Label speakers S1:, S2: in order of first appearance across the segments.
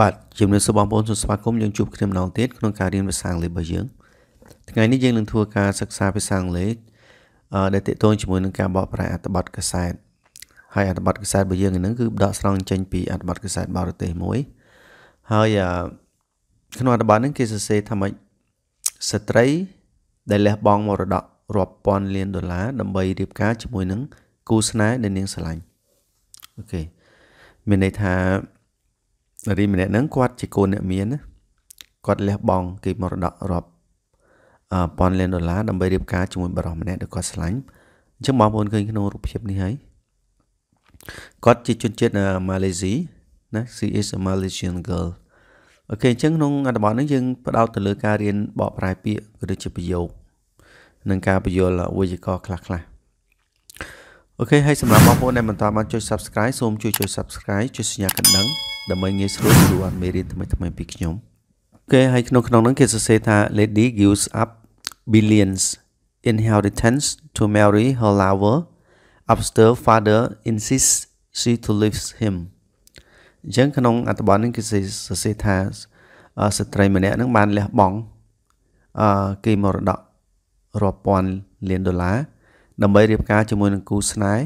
S1: បាទជំរាបសួរបងប្អូនសូមស្វាគមន៍យើងជួបគ្នាម្ដងទៀតក្នុងការរៀនភាសាអង់គ្លេសរបស់យើងថ្ងៃនេះយើងនឹងធ្វើការសិក្សាភាសាអង់គ្លេសដែលទាក់ទងជាមួយនឹងការបកប្រែអត្ថបទកាសែតហើយអត្ថបទកាសែតរបស់យើងហ្នឹងគឺដកស្រង់ចេញពីអត្ថបទកាសែតបរទេសមួយហើយក្នុងអត្ថបទហ្នឹងគេសរសេរថាម៉េចស្ត្រីដែលលះបង់មរតករាប់ពាន់លានដុល្លារដើម្បីរៀបការជាមួយនឹងគូស្នេហ៍ដែលនាងស្រឡាញ់អូខេមានន័យថានារីម្នាក់ហ្នឹងគាត់ជាកូនអ្នកមានណាគាត់លះបង់គេមរតករាប់ពាន់លានដុល្លារដើម្បីរៀបការជាមួយបរិសម្នាក់ដែលគាត់ស្រឡាញ់អញ្ចឹងបងប្អូនឃើញក្នុងរូបភាពនេះហើយគាត់ជាជនជាតិម៉ាឡេស៊ីណា she is a Malaysian girl អូខេអញ្ចឹងក្នុងអត្ថបទនេះយើងផ្ដោតទៅលើ ការរៀនបកប្រែ ពាក្យឬជាប្រយោគនិងការពយល់វិជ្ជករខ្លះខ្លះអូខេហើយសម្រាប់បងប្អូនដែលមិនទាន់បានចុច Subscribe សូមជួយចុច Subscribe ចុចសញ្ញាកណ្ដឹងដើម្បីងាយស្រួលទទួលមេរៀនថ្មីថ្មីពីខ្ញុំអូខេហើយក្នុងក្នុងហ្នឹងគេសរសេរថា Lady gives up billions inheritance to marry her lover after father insists she to leave him អញ្ចឹងក្នុងអត្ថបទនេះគេសរសេរថាស្ត្រីម្នាក់ហ្នឹងបានលះបង់អឺគេមរតករាប់ពាន់លានដុល្លារដើម្បីរៀបការជាមួយនឹងគូស្នេហ៍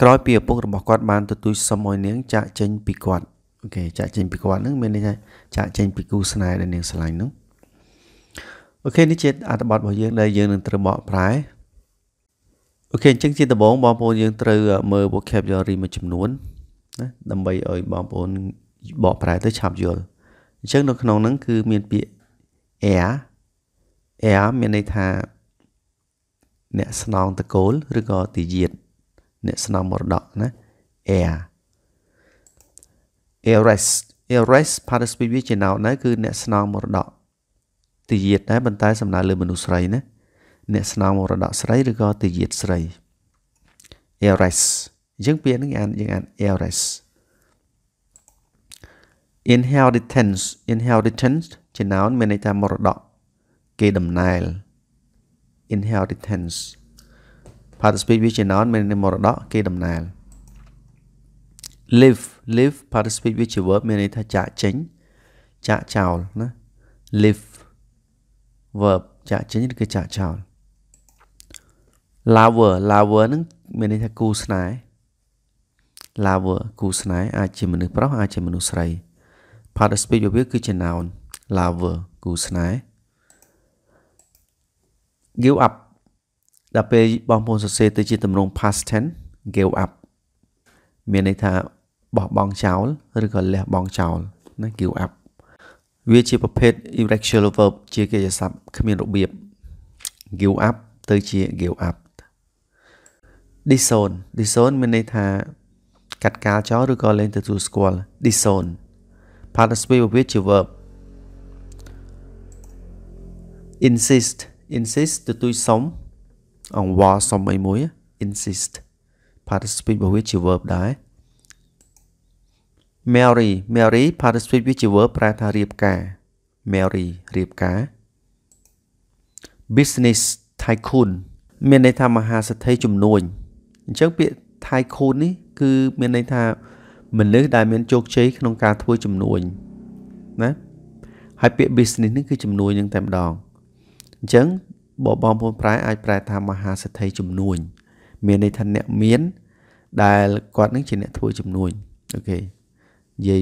S1: ក្រោយពីឪពុករបស់គាត់ បានទទូចសុំឲ្យនាងចាក់ចេញពីគាត់អូខេចាក់ចេញពីគាត់ហ្នឹងមានន័យថាចាក់ចេញពីគូស្នេហ៍ដែលនាងស្រឡាញ់ហ្នឹងអូខេនេះជាអត្ថបទរបស់យើងដែលយើងនឹងត្រូវបកប្រែអូខេអញ្ចឹងជាដំបូងបងប្អូនយើងត្រូវមើល vocabulary មួយចំនួនណាដើម្បីឲ្យបងប្អូនបកប្រែទៅឆាប់យល់អញ្ចឹងនៅក្នុងហ្នឹងគឺមានពាក្យ air អែមានន័យថាអ្នកស្នងតកូលឬក៏ទីយាត អ្នកស្នងមរតកណា air aires aires participle វាជា noun ដែរគឺអ្នកស្នងមរតកទីយាតដែរប៉ុន្តែសំដៅលើមនុស្សស្រីណាអ្នកស្នងមរតកស្រីឬក៏ទីយាតស្រី aires យើងពាក្យហ្នឹងអានយើងអាន aires inheritance inheritance ជា noun មានន័យថាមរតកគេដំណែល inheritance participate វាជា noun មានន័យមរតកគេដំណែល live live participate វាជា verb មានន័យថាចាក់ចេញចាក់ចោលណា live verb ចាក់ចេញឬក៏ចាក់ចោល lover lover ហ្នឹងមានន័យថាគូស្នេហ៍ lover គូស្នេហ៍អាចជាមនុស្សប្រុសអាចជាមនុស្សស្រី participate របស់វាគឺជា noun lover គូស្នេហ៍ give up ដល់ពេលបងប្អូនសរសេរទៅជាទម្រង់ past tense give up មានន័យថាបោះបង់ចោលឬក៏លះបង់ចោលណា give up វាជាប្រភេទ irregular verb ជាកិច្ចសព្ទគ្មានរបៀប give up ទៅជា give up disown disown មានន័យថាកាត់កាលចោលឬក៏លែងទទួលស្គាល់ disown participle របស់វាជា verb insist insist ទទួលសុំអង្វរសុំអីមួយ insist participle របស់វាជា verb ដែរ Mary Mary participle វាជា verb ប្រែថារៀបការ Mary រៀបការ business tycoon មានន័យថាមហាសេដ្ឋីជំនួញអញ្ចឹងពាក្យ tycoon នេះ គឺ មានន័យថាមនុស្សដែលមានជោគជ័យក្នុងការធ្វើជំនួញណាហើយពាក្យ business នេះគឺជំនួញនឹងតែម្ដងអញ្ចឹងបើបងប្អូនប្រែអាចប្រែថាមហាសេដ្ឋីជំនួញមានន័យថាអ្នកមានដែលគាត់នឹងជាអ្នកធ្វើជំនួញអូខេនិយាយ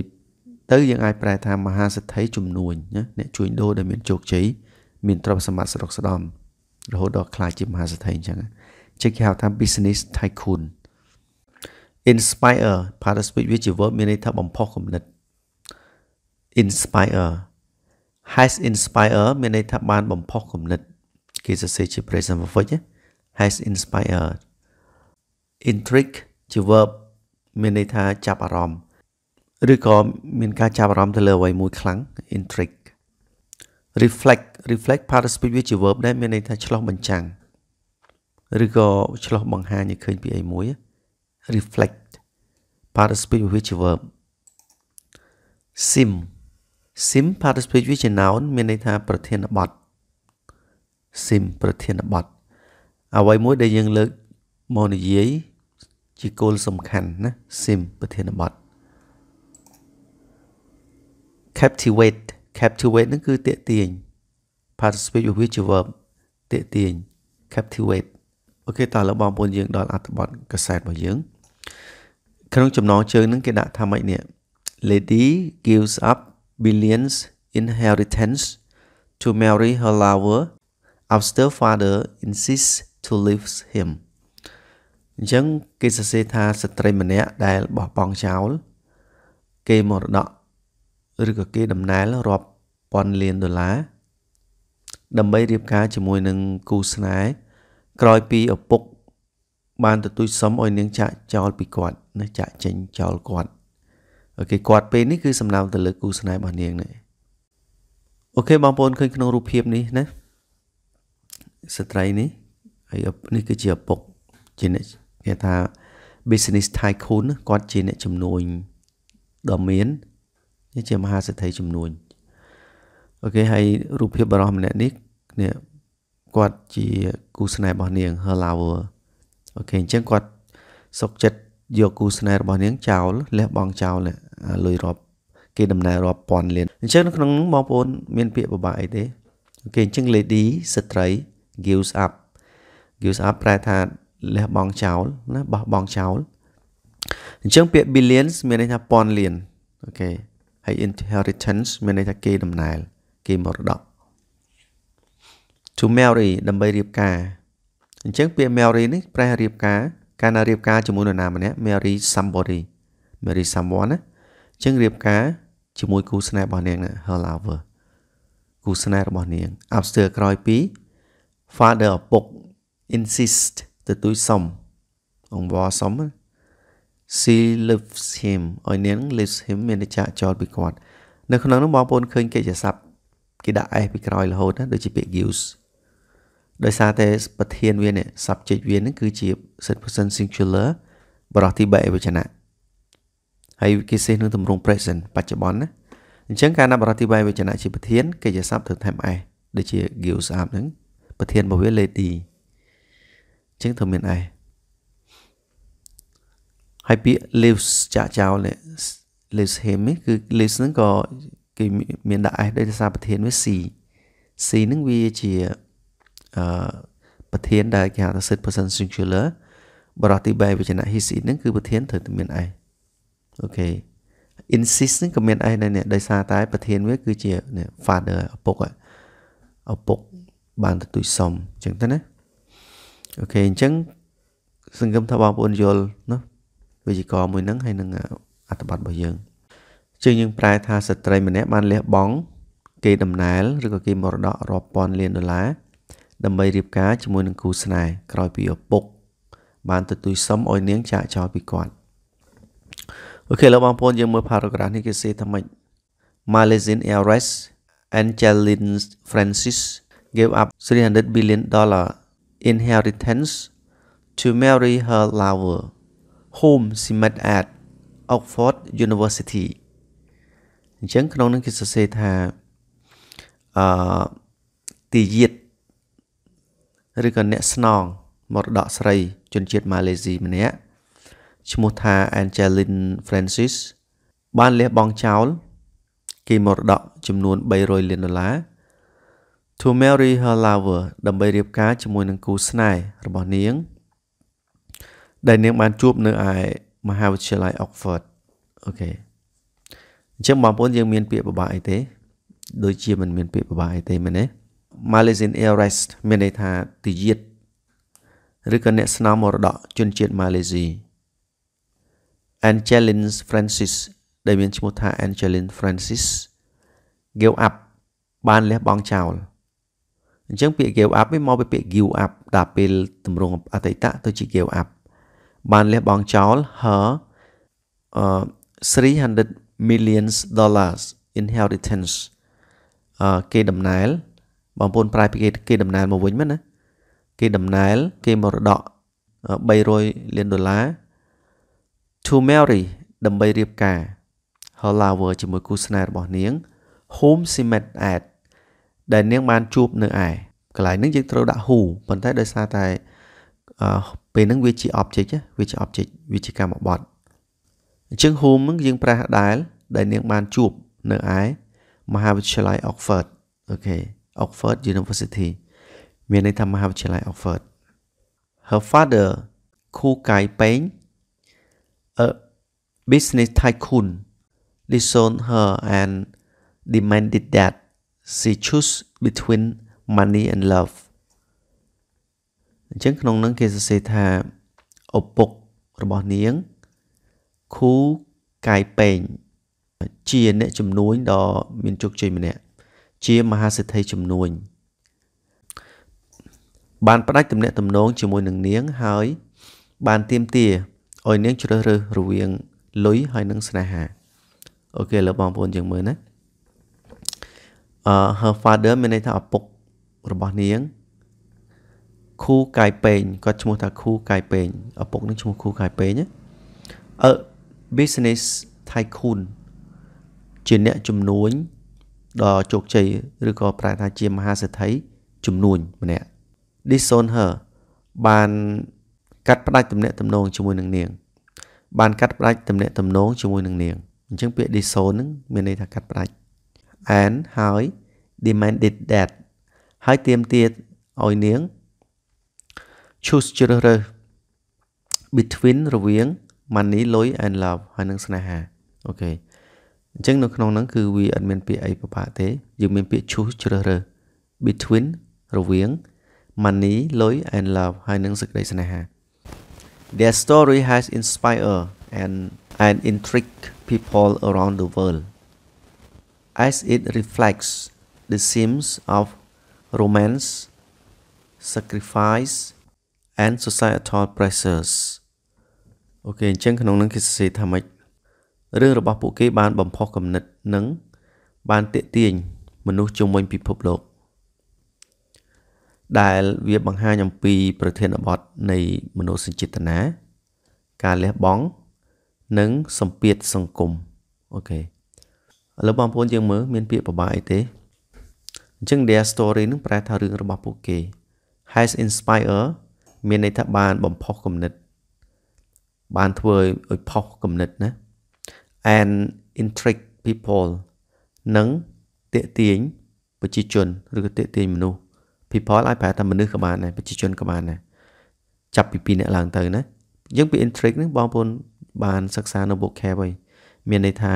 S1: ទៅយើងអាចប្រែថាមហាសេដ្ឋីជំនួញណាអ្នកជួញដូរដែលមានជោគជ័យមានទ្រព្យសម្បត្តិស្រុកស្ដំរហូតដល់ក្លាយជាមហាសេដ្ឋីអញ្ចឹងចេះគេហៅថា business tycoon inspire participle វាជា verb មានន័យថាបំផុសគំនិត inspire has inspired មានន័យថាបានបំផុសគំនិតគេសរសេរជា present perfect has inspired intrigue ជា verb មានន័យថាចាប់អារម្មណ៍ឬក៏មានការចាប់អារម្មណ៍ទៅលើអ្វីមួយខ្លាំង intrigue reflect reflect participle វាជា verb ដែរមានន័យថាឆ្លោះបញ្ចាំងឬក៏ឆ្លោះបង្ហាញឲ្យឃើញពីអីមួយ reflect participle វាជា verb sim sim participle វាជា noun មានន័យថា ប្រធានបទ sim ប្រធានបទអ្វីមួយដែលយើងលើកមកនិយាយជាគោលសំខាន់ណា sim ប្រធានបទ captivate captivate នឹងគឺតាក់ទាញ participle របស់វាជា verb តាក់ទាញ captivate អូខេតើលើបងប្អូនយើង ដល់អត្ថបទកសែតរបស់យើងក្នុងចំណងជើងនឹងគេដាក់ថាម៉េចនេះ lady gives up billions inheritance to marry her lover after father insists to leave him អញ្ចឹងគេសរសេរថាស្ត្រីម្នាក់ដែលបោះបង់ចោល គេមរតកឬក៏គេដំណែលរាប់ពាន់លានដុល្លារដើម្បីរៀបការជាមួយនឹងគូស្នេហ៍ក្រោយពីឪពុកបានទទូចសុំឲ្យនាងចាក់ចោលពីគាត់ណាចាក់ចេញចោលគាត់អូខេគាត់ពេលនេះគឺសំដៅទៅលើគូស្នេហ៍របស់នាងនេះអូខេបងប្អូនឃើញក្នុងរូបភាពនេះណាស្ត្រីនេះហើយនេះគឺជាឪពុកជាអ្នកគេថា business tycoon គាត់ជាអ្នកជំនួញដ៏មានជាមហាសេដ្ឋីជំនួញអូខេហើយរូបភាពបរិសម្នាក់នេះនេះគាត់ជាគូស្នេហ៍របស់នាង Herlauer អូខេអញ្ចឹងគាត់សុកចិត្តយកគូស្នេហ៍របស់នាងចោលលះបង់ចោលណាលុយរាប់ គេដំណើររាប់ពាន់លានអញ្ចឹងនៅក្នុងនោះបងប្អូន មាន ពាក្យពិបាកអីទេអូខេអញ្ចឹង lady ស្ត្រី gives up gives up ប្រែថាលះបង់ចោលណាបោះបង់ចោលអញ្ចឹងពាក្យ billions មានន័យថាពាន់លានអូខេហើយ inheritance មានន័យថាគេដំណើរគេមរតក to marry ដើម្បីរៀបការអញ្ចឹងពាក្យ marry នេះប្រែរៀបការកាលណារៀបការជាមួយនរណាម្នាក់ marry somebody marry someone ណាជាងរៀបការជាមួយគូស្នេហ៍របស់នាងណា her lover គូស្នេហ៍របស់នាង after ក្រោយពី father ឪពុក insist ទៅទួយសុំអង្វរសុំ she loves him ឲ្យនាង loves him មានចាក់ចោលពីគាត់នៅក្នុងនោះបងប្អូនឃើញកិច្ចស័ព្ទគេដាក់ s ពីក្រោយរហូតណាដូចជាពាក្យ gives ដោយសារតែប្រធានវានេះ subject វានឹងគឺជា third person singular បរោះទី3វចនៈហើយគេសេះនឹងទម្រង់ present បច្ចុប្បន្នណាអញ្ចឹងការណាប់អរតិវ័យវចនៈជាប្រធានកិច្ចសព្ទត្រូវថែម s ដូចជា gives up ហ្នឹងប្រធានរបស់វា lady អញ្ចឹងត្រូវមាន s ហើយពាក្យ leaves ចាក់ចោលនេះ leaves him គឺ leaves ហ្នឹងក៏គេមានដាក់ s ដោយសារប្រធានវា c c ហ្នឹងវាជាអឺប្រធានដែលគេហៅថា third person singular បរោះទី3វចនៈ his it ហ្នឹងគឺប្រធានត្រូវតែមាន s អូខេ insist ហ្នឹងក៏មានអីដែរនេះដោយសារតែ ប្រធានវាគឺជា father ឪពុកឪពុកបានទទួលសុំអញ្ចឹងទៅណាអូខេអញ្ចឹងសង្ឃឹមថាបងប្អូនយល់ណាវិជ្ជាករមួយហ្នឹងហើយនឹងអត្ថបទរបស់យើងជាងយើងប្រែថាស្ត្រីម្នាក់បានលះបង់គេដំណែលឬក៏គេមរតករាប់ពាន់លានដុល្លារដើម្បីរៀបការជាមួយនឹងគូស្នេហ៍ក្រោយពីឪពុក បានទទួលសុំឲ្យនាង ចាកចោលពីគាត់អូខេឥឡូវបងប្អូនយើងមើល paragraph នេះគេសេថាម៉េច Malaysian heiress Angeline Francis gave up 300 billion dollar inheritance to marry her lover whom she met at Oxford University អញ្ចឹងក្នុងនឹងគេសរសេរថាអឺទីយាតឬក៏អ្នកស្នងមរតកស្រីជនជាតិម៉ាឡេស៊ីម្នាក់ឈ្មោះថា Angeline Francis បានលះបង់ចោលគីមរតកចំនួន300លានដុល្លារ to marry her lover ដើម្បីរៀបការជាមួយនឹងគូស្នេហ៍របស់នាង ដែលនាងបានជួបនៅឯមហាវិទ្យាល័យ Oxford អូខេអញ្ចឹងបងប្អូនយើងមានពាក្យពិបាកអីទេ ដូចជាមិនមានពាក្យពិបាកអីទេមែនទេ Malaysian heiress មានន័យថាទាយាទឬក៏អ្នកស្នងមរតកជនជាតិម៉ាឡេស៊ី Angeline Francis ដែលមានឈ្មោះថា Angeline Francis give up បានលះបង់ចោលអញ្ចឹងពាក្យ give up វាមកពីពាក្យ give up ដល់ពេលទម្រង់អតីតទៅជា give up បានលះបង់ចោល her uh, 300 millions dollars inheritance អឺគេដំណែលបងប្អូនប្រែពីគេគេដំណែលមកវិញមែនណាគេដំណែលគេមរតក300លានដុល្លារ to marry ដើម្បីរៀបការ her lover ជាមួយគូស្នេហ៍របស់នាង whom she met at ដែលនាងបានជួបនៅឯកន្លែងហ្នឹងយើងត្រូវដាក់ who ប៉ុន្តែដោយសារតែអឺពេលហ្នឹងវាជា object វាជា object វាជាកម្មបត្តិអញ្ចឹង whom ហ្នឹងយើងប្រើដែលដែលនាងបានជួបនៅឯមហាវិទ្យាល័យ Oxford អូខេ Oxford University មានន័យថាមហាវិទ្យាល័យ Oxford Her father គូកាយពេង a business tycoon disowned her and demanded that she choose between money and love អញ្ចឹងក្នុងនឹងគេសរសេរថាឪពុករបស់នាងគូកាយពេងជាអ្នកជំនួញដ៏មានជោគជ័យម្នាក់ជាមហាសេដ្ឋីជំនួញបានផ្ដាច់ទំនាក់ទំនងជាមួយនឹងនាងហើយ បានទៀមទាឲ្យនាងជ្រើសរើសរវាងលុយហើយនិងស្នេហាអូខេលើបងប្អូនយើងមើលណាអឺ her father មានន័យថាឪពុករបស់នាងខូកាយពេងគាត់ឈ្មោះថាខូកាយពេងឪពុកនឹងឈ្មោះខូកាយពេងណាអឺ business tycoon ជាអ្នកជំនួញដល់ជោគជ័យឬក៏ប្រែថាជាមហាសេដ្ឋីជំនួញម្នាក់ disown her បានកាត់ផ្ដាច់ទំនាក់ទំនងជាមួយនឹងនាង បានកាត់ផ្ដាច់ទំនាក់ទំនងជាមួយនឹងនាងអញ្ចឹងពាក្យ disown ហ្នឹងមានន័យថាកាត់ផ្ដាច់ and ហើយ demanded that ហើយទាមទារឲ្យនាង choose ជ្រើសរើស between រវាង money លុយ and love ហើយនឹងស្នេហាអូខេអញ្ចឹងនៅក្នុងហ្នឹងគឺវាអត់មានពាក្យអីពិបាកទេយើងមានពាក្យ choose ជ្រើសរើស between រវាង money លុយ and love ហើយនឹងសេចក្តីស្នេហា Their story has inspired and, and intrigued people around the world as it reflects the themes of romance, sacrifice, and societal pressures. អូខេអញ្ចឹងក្នុងនឹងគេសរសេរថាម៉េចរឿងរបស់ពួកគេ បានបំផុសគំនិតនឹងបានទាក់ទាញមនុស្សជុំវិញពិភពលោកដែលវាបង្ហាញអំពី ប្រធានបទនៃ មនោសញ្ចេតនាការលះបង់និងសម្ពាធសង្គមអូខេឥឡូវបងប្អូនយើងមើលមានពាក្យប្របាយអីទេអញ្ចឹង their story នឹងប្រែថារឿងរបស់ពួកគេ has inspire មានន័យថាបានបំផុសគំនិត បានធ្វើឲ្យផុសគំនិតណា and intrigue people និងតាកទាញប្រជាជនឬក៏តាកទាញមនុស្ស people អាចប្រើតែមនុស្សក៏បានដែរប្រជាជនក៏បានដែរចាប់ពី2នាក់ឡើងទៅណាយើងពី intrigue ហ្នឹងបងប្អូនបានសិក្សានៅ vocab ហើយមានន័យថា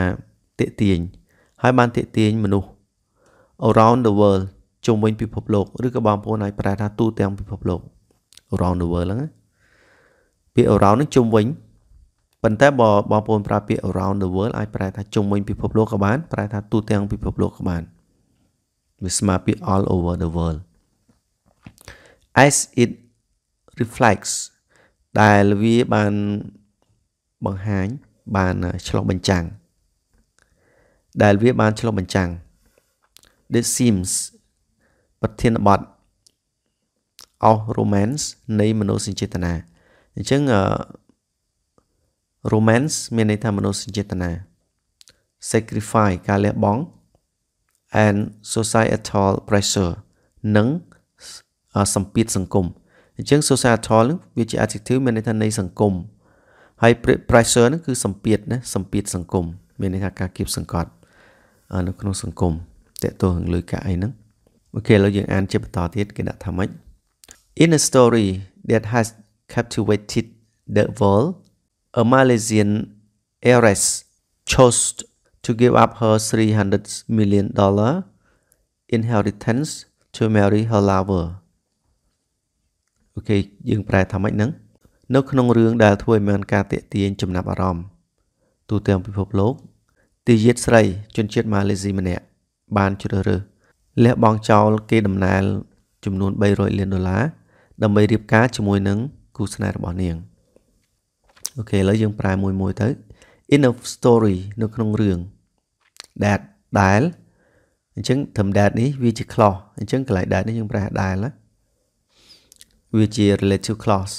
S1: តេទៀងហើយបានតេទៀងមនុស្ស around the world ជុំវិញ ពិភពលោកឬក៏បងប្អូនអាចប្រើថាទូទាំងពិភពលោក around the world ហ្នឹងពាក្យ around ហ្នឹងជុំវិញប៉ុន្តែបើបងប្អូនប្រើពាក្យ around the world អាចប្រែថាជុំវិញពិភពលោកក៏បាន ប្រែថាទូទាំងពិភពលោកក៏បានវាស្មើពាក្យ all over the world as it reflects ដែលវាបានបង្ហាញបានឆ្លុះបញ្ចាំងដែលវាបានឆ្លុះបញ្ចាំង The Sims ប្រធានបទអស់ romance នៃមនោសញ្ចេតនាអញ្ចឹង romance មានន័យថាមនោសញ្ចេតនា sacrifice ការលះបង់ and societal pressure និងសម្ពាធសង្គមអញ្ចឹង societal នឹងវាជា adjective មានន័យថានៃសង្គមហើយ pressure នឹងគឺសម្ពាធណាសម្ពាធសង្គមមានន័យថាការគៀបសង្កត់នៅក្នុងសង្គមតកតងលើការអីហ្នឹងអូខេឥឡូវយើងអានជាបន្តទៀតគេដាក់ថាម៉េច In a story that has captivated the world a Malaysian heiress chose to give up her 300 million dollar inheritance to marry her lover អូខេយើងប្រែថាម៉េចហ្នឹងនៅក្នុងរឿងដែលធ្វើឲ្យមាន ការតាក់ទាញចំណាប់អារម្មណ៍ទូទាំងពិភពលោកទាយាទស្រី ជនជាតិម៉ាឡេស៊ីម្នាក់ បានជ្រើសរើសលះបង់ចោលគេដំណើរចំនួន300លានដុល្លារដើម្បីរៀបការជាមួយនឹងគូស្នេហ៍របស់នាងអូខេឥឡូវយើងប្រែមួយមួយទៅ in a story នៅក្នុងរឿង that ដែលអញ្ចឹង term that នេះវាជា clause អញ្ចឹងកន្លែង that នេះយើងប្រែដែលណាវាជា relative clause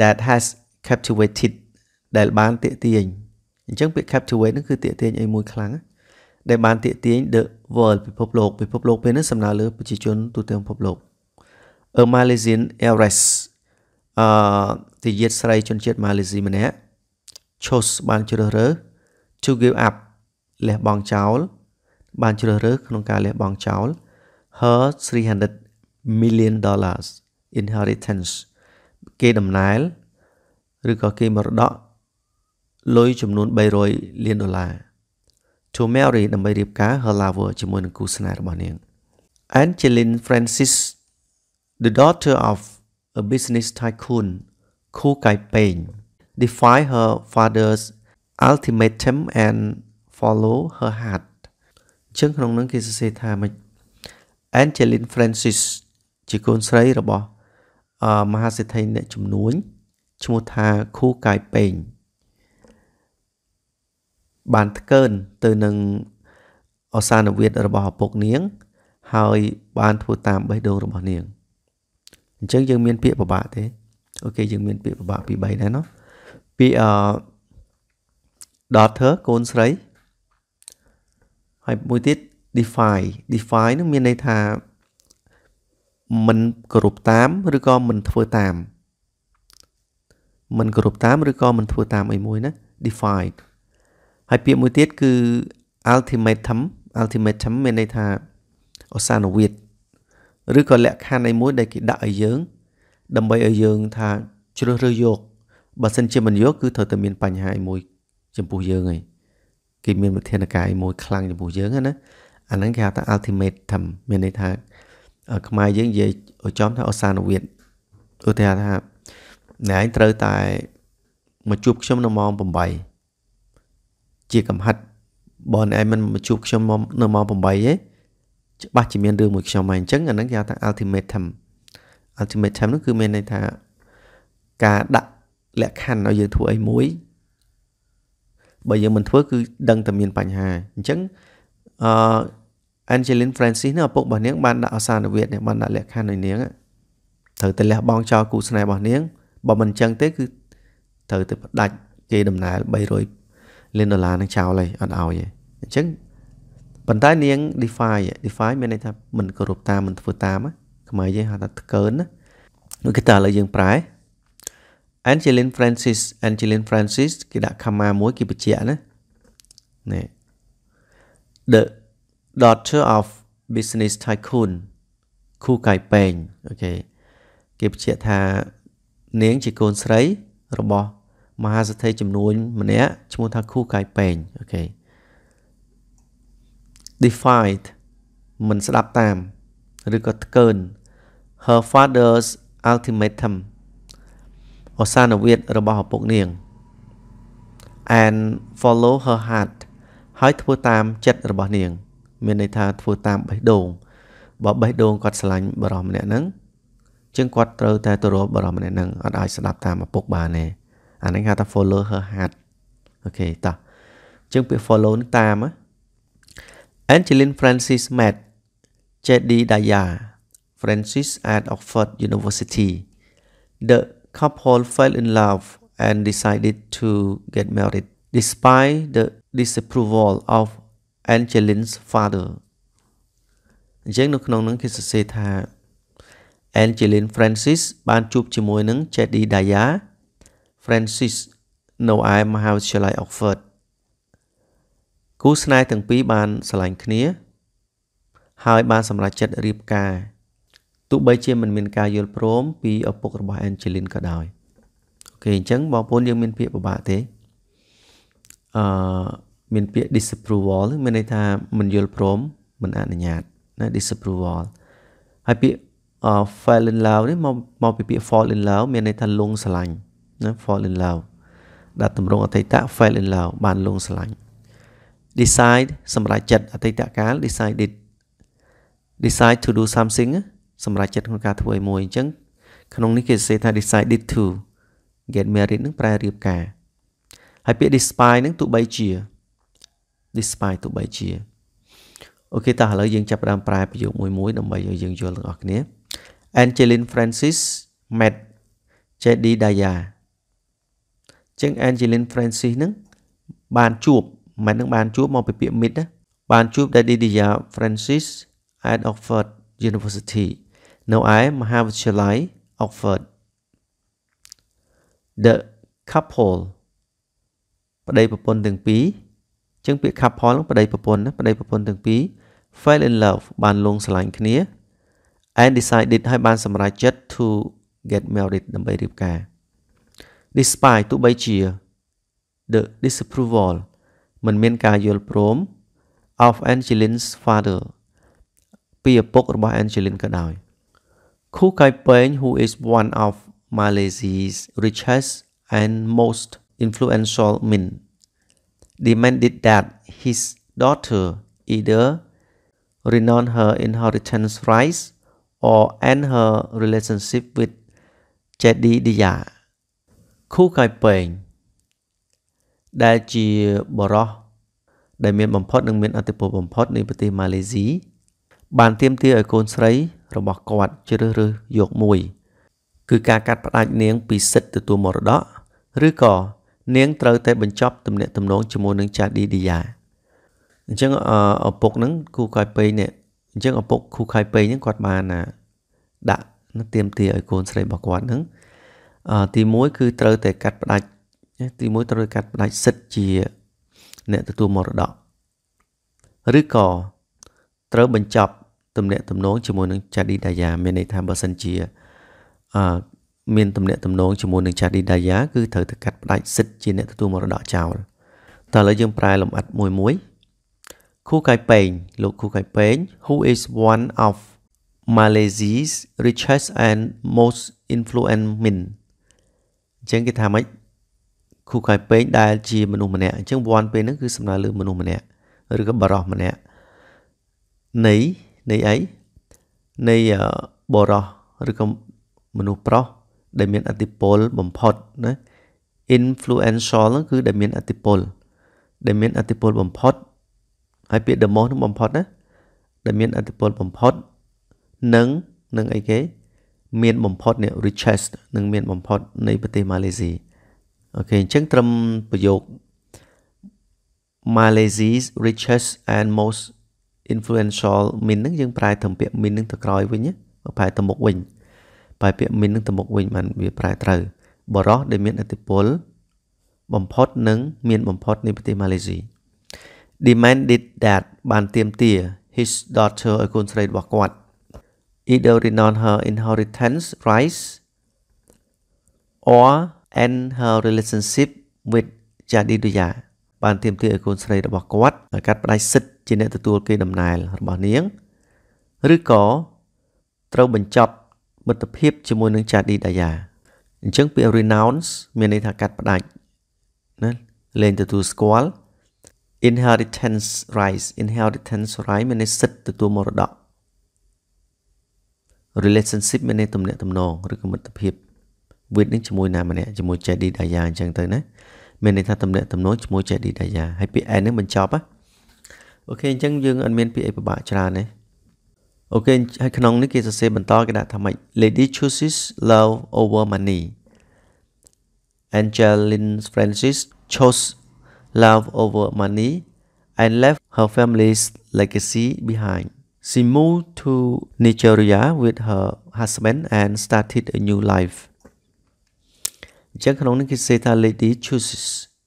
S1: that has captivated ដែលបានទាក់ទាញអញ្ចឹងពាក្យ captivate ហ្នឹងគឺទាក់ទាញអីមួយខ្លាំងដែលបានទាក់ទាញ the world ពិភពលោកពិភពលោកពេលហ្នឹងសំដៅលើប្រជាជនទូទាំងពិភពលោក a Malaysian heiress អឺទាយាទស្រីជនជាតិម៉ាឡេស៊ីម្នាក់ chose បានជ្រើសរើស to give up លះបង់ចោលបានជ្រើសរើសក្នុងការលះបង់ចោល her 300 million dollars inheritance គេដំណែលឬក៏គេមរតកលុយចំនួន300លានដុល្លារ to marry ដើម្បីរៀបការ her lover ជាមួយនឹងគូស្នេហ៍របស់នាង Angeline Francis the daughter of a business tycoon Khoo Kai Peng defied her father's ultimatum and follow her heart ជាងក្នុងនឹងគេសរសេរថាម៉េច Angeline Francis ជាកូនស្រីរបស់មហាសេដ្ឋីអ្នកជំនួញឈ្មោះថាខូកាយពេងបានថ្កើនទៅនឹងអសានវិទ្យរបស់ឪពុកនាង ហើយបានធ្វើតាមបេះដូងរបស់នាងអញ្ចឹងយើងមានពាក្យពិបាកទេអូខេយើងមានពាក្យពិបាកពី3ដែរណោះពីអឺ daughter កូនស្រីហើយមួយទៀត define define នឹងមានន័យថាមិនគោរពតាមឬក៏មិនធ្វើតាម មិនគោរពតាមឬក៏មិនធ្វើតាមអីមួយណា define ហើយពាក្យមួយទៀតគឺ ultimatum ultimatum មានន័យថាអសានវិទ្យឬក៏លក្ខខណ្ឌអីមួយដែលគេដាក់ឲ្យយើង ដើម្បីឲ្យយើងថាជ្រើសរើសយកបើសិនជាមិនយក គឺត្រូវតែមានបញ្ហាអីមួយចំពោះយើងឯងគេមានវិធានការអីមួយខ្លាំងចំពោះយើងណាអាហ្នឹងគេហៅថា ultimatum មានន័យថាខ្មែរយើងនិយាយឲ្យចំថាអសានុវិទ្យឧទាហរណ៍ថាអ្នកឯងត្រូវតែមកជួបខ្ញុំនៅម៉ោង8ជាកំហិតបើអ្នកឯងមិនមកជួបខ្ញុំនៅម៉ោង8ទេច្បាស់ជាមានរឿងមួយខ្ញុំហើយអញ្ចឹងអាហ្នឹងគេហៅថា ultimatum ultimatum នោះគឺមានន័យថាការដាក់លក្ខខណ្ឌឲ្យយើងធ្វើអីមួយបើយើងមិនធ្វើគឺដឹងតែមានបញ្ហាអញ្ចឹងអឺ Angeline Francis នឹងឪពុករបស់នាងបានដាក់អសានវិទ្យនេះបានដាក់លក្ខខណ្ឌឲ្យនាងត្រូវតែលះបង់ចោលគូស្នេហ៍របស់នាងបើមិនអញ្ចឹងទេគឺត្រូវតែផ្ដាច់គេដំណើរ300លានដុល្លារនឹងចោលហើយអត់ឲ្យទេអញ្ចឹងប៉ុន្តែនាង defy defy មានន័យថាមិនគោរពតាមមិនធ្វើតាមខ្មែរយើងហៅថាថ្កើនណាដូចគេតើឥឡូវយើងប្រែ Angeline Francis Angeline Francis គេដាក់ comma មួយគេបញ្ជាក់ណានេះ the Daughter of Business Tycoon គូកៃពេងអូខេគេបញ្ជាក់ថានាងជាកូនស្រី របស់មហាសេដ្ឋីចំនួន ម្នាក់ឈ្មោះថាគូកៃពេងអូខេ defied មិនស្ដាប់តាមឬក៏ថ្កើន her father's ultimatum អសានវិធរបស់ឪពុកនាង and follow her heart ហើយធ្វើតាមចិត្តរបស់នាងមានន័យថាធ្វើតាមបេះដូងបើបេះដូងគាត់ស្រឡាញ់បរោះម្នាក់ហ្នឹងជាងគាត់ត្រូវតែទៅរកបរោះម្នាក់ហ្នឹងអត់អាចស្ដាប់តាមឪពុកបានទេអាហ្នឹងហៅថា follow her heart អូខេតោះជាងពាក្យ follow នឹងតាម Angeline Francis Matt Jedi Daya Francis at Oxford University the couple fell in love and decided to get married despite the disapproval of Angeline's father អញ្ចឹងនៅក្នុងនឹងគេសរសេរថា Angeline Francis បានជួបជាមួយនឹង Jedi Daya Francis នៅឯមហាវិទ្យាល័យ Oxford គូស្នេហ៍ទាំងពីរបានស្រឡាញ់គ្នា ហើយបាន សម្រេចចិត្តរៀបការទោះបីជាមិនមានការយល់ព្រមពីឪពុករបស់ Angeline ក៏ដោយអូខេអញ្ចឹងបងប្អូនយើងមានពាក្យពិបាកទេអឺមានពាក្យ disapproval មានន័យថាមិនយល់ព្រមមិនអនុញ្ញាតណា disapproval ហើយពាក្យ fall in love នេះមកមកពីពាក្យ fall in love មានន័យថាលងស្រឡាញ់ណា fall in love ដែលតម្រង់អតីត fall in love បានលងស្រឡាញ់ decide សម្រេចចិត្តអតីតកាល decide decide to do something សម្រេចចិត្តក្នុងការធ្វើឲ្យមួយអញ្ចឹងក្នុងនេះគេសរសេរថា decided to get married នឹងប្រែរៀបការហើយពាក្យ despise នឹងទោះបីជា despite ទោះបីជាអូខេតោះឥឡូវយើងចាប់ផ្ដើមប្រែប្រយោគមួយមួយដើម្បីឲ្យយើងយល់ទាំងអស់គ្នា Angeline Francis met JD Daya ចឹង Angeline Francis នឹងបាន ជួបមិននឹងបានជួបមកពីពាក្យ meet ណាបានជួប JD Daya Francis at Oxford University នៅឯមហាវិទ្យាល័យ Oxford The couple ប្តីប្រពន្ធទាំងពីរចឹងពាក្យ couple ហ្នឹងប្តីប្រពន្ធណាប្តីប្រពន្ធទាំងពីរ fell in love បានលងស្រឡាញ់គ្នា and decided ហើយបានសម្រេចចិត្ត to get married ដើម្បីរៀបការ despite ទោះបីជា the disapproval មិនមានការយល់ព្រម of Angeline's father ពីឪពុករបស់ Angeline ក៏ដោយ Khu Kai Peng who is one of Malaysia's richest and most influential men demanded that his daughter either renounce her inheritance rights or end her relationship with Jedidiya ឃូកៃពេងដែលជាបរោះដែលមានបំផុតនិងមានអធិពលបំផុតនៃប្រទេសម៉ាឡេស៊ីបានទាមទារឲ្យកូនស្រីរបស់គាត់ជ្រើសរើសយកមួយគឺការកាត់ផ្តាច់នាងពីសិទ្ធិទទួលមរតកឬក៏នាងត្រូវតែបញ្ចប់ទំនាក់ទំនងជាមួយនឹងចាឌីឌីយ៉ាអញ្ចឹងឪពុកហ្នឹងគូកាយពេងនេះអញ្ចឹងឪពុកគូកាយពេងហ្នឹងគាត់បានដាក់នឹងទៀមទាឲ្យកូនស្រីរបស់គាត់ហ្នឹងទី1គឺត្រូវតែកាត់ផ្ដាច់ទី1ត្រូវកាត់ផ្ដាច់សិទ្ធជាអ្នកទទួលមរតកឬក៏ត្រូវបញ្ចប់ទំនាក់ទំនងជាមួយនឹងចាឌីដាយ៉ាមានន័យថាបើសិនជាអឺមានទំនាក់ទំនងជាមួយនឹងចាឌីដាយ៉ាគឺត្រូវទៅកាត់ផ្ដាច់សិទ្ធជាអ្នកទទួលមរតកចោលតើឥឡូវយើងប្រែលម្អិតមួយមួយគូកៃពេងលោកគូកៃពេង who is one of Malaysia's richest and most influential men អញ្ចឹងគេថាម៉េចគូកៃពេងដែលជាមនុស្សម្នាក់អញ្ចឹង one ពេលហ្នឹងគឺសំដៅលើមនុស្សម្នាក់ឬក៏បរិសម្នាក់នៃនៃអីនៃបរិសឬក៏មនុស្សប្រុសដែលមានអតិពលបំផុតណា influential ហ្នឹងគឺដែលមានអតិពលដែលមានអតិពលបំផុតហើយពាក្យ the most ហ្នឹងបំផុតណាដែលមានអតិពលបំផុតនិងនឹងអីគេមានបំផុតនេះ richest នឹងមានបំផុតនៃប្រទេសម៉ាឡេស៊ីអូខេអញ្ចឹងត្រឹមប្រយោគ Malaysia's richest and most influential min ហ្នឹងយើងប្រែត្រឹមពាក្យ min ហ្នឹងទៅក្រោយវិញប្រែទៅមុខវិញបែពាក្យមីននឹងទៅមុខវិញបានវាប្រែត្រូវបរោះដែលមានឥទ្ធិពល បំផុតនិងមានបំផុតនៃប្រទេសម៉ាឡេស៊ី demanded that បានទាមទារ his daughter ឲ្យកូនស្រីរបស់គាត់ either renounce her inheritance rights or end her relationship with Jadiduya បានទាមទារឲ្យកូនស្រីរបស់គាត់កាត់ផ្តាច់សិទ្ធិជាអ្នកទទួលគេដំណែលរបស់នាងឬក៏ត្រូវបញ្ចប់មិត្តភាពជាមួយនឹង Chadi Daya អញ្ចឹងពាក្យ renounce មានន័យថាកាត់ផ្ដាច់ណាលែងទទួលស្គាល់ inheritance rights inheritance right មានន័យសិទ្ធិទទួលមរតក relationship មានន័យទំនាក់ទំនងឬក៏មិត្តភាព វិទ្យនឹងជាមួយណាម្នាក់ជាមួយ Chadi Daya អញ្ចឹងទៅណាមានន័យថាទំនាក់ទំនងជាមួយ Chadi Daya ហើយពាក្យ end នឹងបញ្ចប់ណាអូខេអញ្ចឹងយើងអត់មានពាក្យអីពិបាកច្រើនទេអូខេហើយក្នុងនេះគេសរសេរបន្តគេដាក់ថាម៉េច Lady chooses love over money Angeline Francis chose love over money and left her family's legacy behind She moved to Nigeria with her husband and started a new life អញ្ចឹងក្នុងនេះគេសេថា lady chooses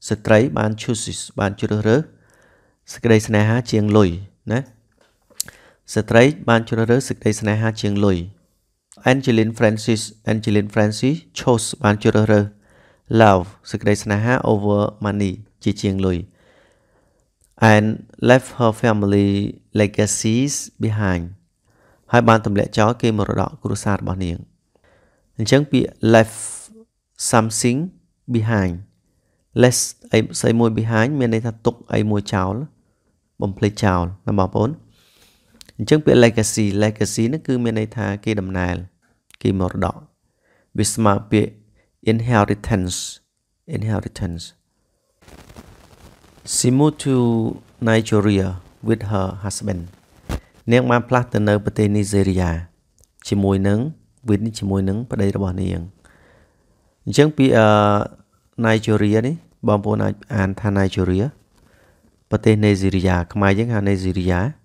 S1: ស្ត្រីបាន chooses បានជ្រើសរើសសេចក្តីស្នេហាជាងលុយណាស្ត្រីបានជ្រើសរើសសេចក្តីស្នេហាជាងលុយ Angeline Francis Angeline Francis chose បានជ្រើសរើស love សេចក្តីស្នេហា over money ជាជាងលុយ and left her family legacies behind ហើយបានទម្លាក់ចោលគេមរតកគ្រួសាររបស់នាងអញ្ចឹងពាក្យ left something behind less អីផ្សេងមួយ behind មានន័យថាទុកអីមួយចោលបំភ្លេចចោលណាបងប្អូនអញ្ចឹងពាក្យ legacy legacy ហ្នឹងគឺមានន័យថាគេដំណើរគេមរតកវាស្មើពាក្យ inheritance inheritance she moved to Nigeria with her husband នាងបានផ្លាស់ទៅនៅប្រទេសនីហ្សេរីយ៉ាជាមួយនឹងវិនជាមួយនឹងប្តីរបស់នាងអញ្ចឹងពីអឺ Nigeria នេះបងប្អូនអាចអានថា Nigeria ប្រទេសនីហ្សេរីយ៉ាខ្មែរយើងហៅនីហ្សេរីយ៉ា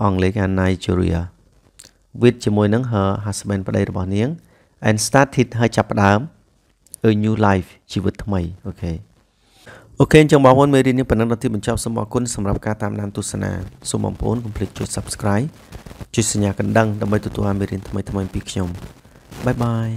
S1: អង់គ្លេសថា Nigeria with ជាមួយនឹង her husband ប្តីរបស់នាង and started ហើយចាប់ផ្ដើម a new life ជីវិតថ្មីអូខេអូខេអញ្ចឹងបងប្អូនមេរៀននេះប៉ុណ្ណឹងដល់ទីបញ្ចប់សូមអរគុណសម្រាប់ការតាមដាន ទស្សនាសូមបងប្អូនកុំភ្លេចចុច Subscribe ចុចសញ្ញាកណ្ដឹងដើម្បីទទួលបានមេរៀនថ្មីៗពីខ្ញុំបាយបាយ